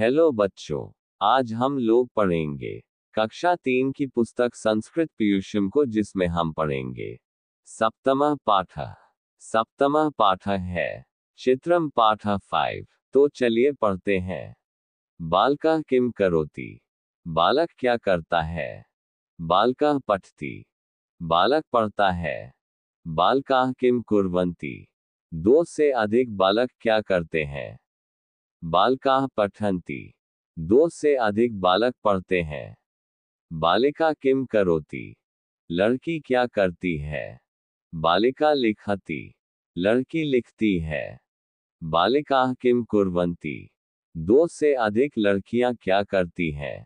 hello बच्चों आज हम लोग पढ़ेंगे कक्षा तीन की पुस्तक संस्कृत पीयूषम को जिसमें हम पढ़ेंगे सप्तम पाठ सप्तम पाठ है चित्रम पाठ फाइव तो चलिए पढ़ते हैं बालका किम करोती बालक क्या करता है बालका पठती बालक पढ़ता है बालका किम कुरवंती दो से अधिक बालक क्या करते हैं बालका पठंती दो से अधिक बालक पढ़ते हैं बालिका किम करोती लड़की क्या करती है बालिका लिखती लड़की लिखती है बालिका किम कुरवंती दो से अधिक लड़कियां क्या करती हैं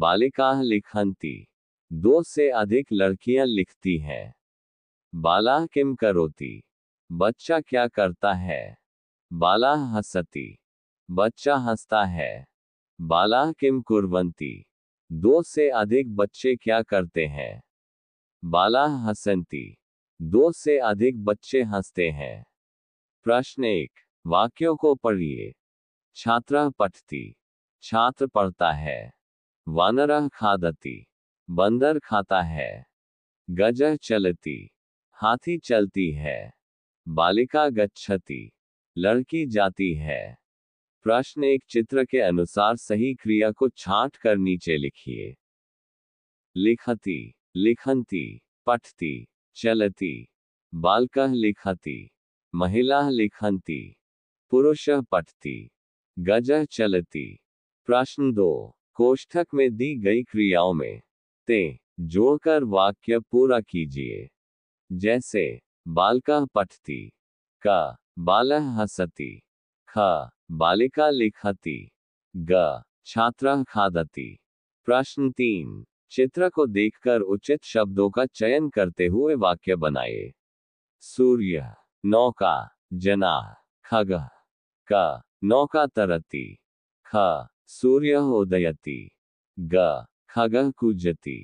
बालिका लिखंती दो से अधिक लड़कियां लिखती हैं बाला किम करोती बच्चा क्या करता है बाला हंसती बच्चा हंसता है बाला किम कुरवंती दो से अधिक बच्चे क्या करते हैं बाला हसंती दो से अधिक बच्चे हंसते हैं प्रश्न एक वाक्यों को पढ़िए छात्रा पठती छात्र पढ़ता है वानरह खादती बंदर खाता है गजह चलती हाथी चलती है बालिका गच्छती लड़की जाती है प्रश्न एक चित्र के अनुसार सही क्रिया को छांट कर नीचे लिखिए लिखती लिखंती पठती चलती बालक लिखती महिला लिखंती पुरुष पठती गजह चलती प्रश्न दो कोष्ठक में दी गई क्रियाओं में ते जोड़कर वाक्य पूरा कीजिए जैसे बालक पठती का बाल हसती ख बालिका लिखती ग छात्र खादती प्रश्न तीन चित्र को देखकर उचित शब्दों का चयन करते हुए वाक्य बनाए सूर्य नौका जना खग क नौका तरती ख सूर्य उदयती ग खग कूजती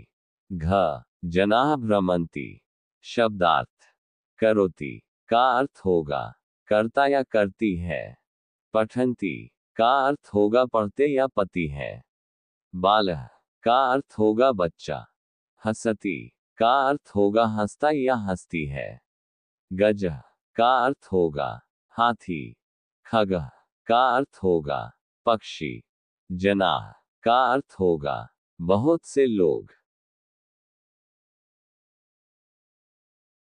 घ जना भ्रमंती शब्दार्थ करोती का अर्थ होगा करता या करती है पठंती का अर्थ होगा पढ़ते या पति है बाल का अर्थ होगा बच्चा हसती का अर्थ होगा हंसता या हंसती है गज का अर्थ होगा हाथी खग का अर्थ होगा पक्षी जनाह का अर्थ होगा बहुत से लोग